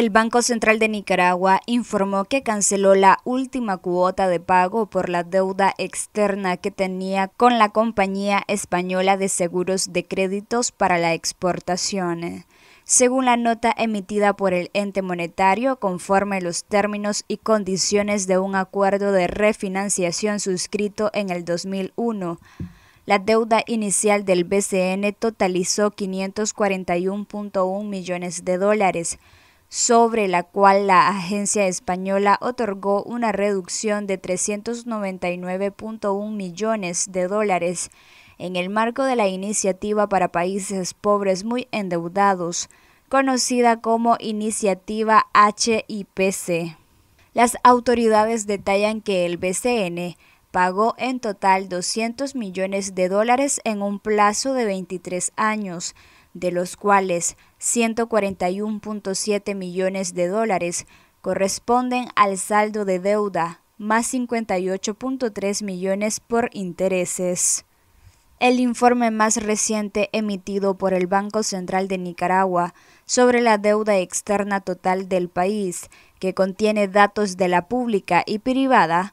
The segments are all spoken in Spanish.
El Banco Central de Nicaragua informó que canceló la última cuota de pago por la deuda externa que tenía con la compañía española de seguros de créditos para la exportación. Según la nota emitida por el ente monetario, conforme los términos y condiciones de un acuerdo de refinanciación suscrito en el 2001, la deuda inicial del BCN totalizó 541.1 millones de dólares sobre la cual la agencia española otorgó una reducción de 399.1 millones de dólares en el marco de la iniciativa para países pobres muy endeudados, conocida como iniciativa HIPC. Las autoridades detallan que el BCN pagó en total 200 millones de dólares en un plazo de 23 años, de los cuales 141.7 millones de dólares corresponden al saldo de deuda, más 58.3 millones por intereses. El informe más reciente emitido por el Banco Central de Nicaragua sobre la deuda externa total del país, que contiene datos de la pública y privada,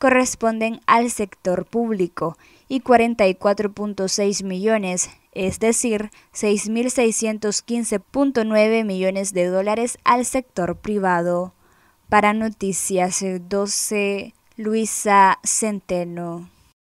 corresponden al sector público y 44.6 millones, es decir, 6.615.9 millones de dólares al sector privado. Para Noticias 12, Luisa Centeno.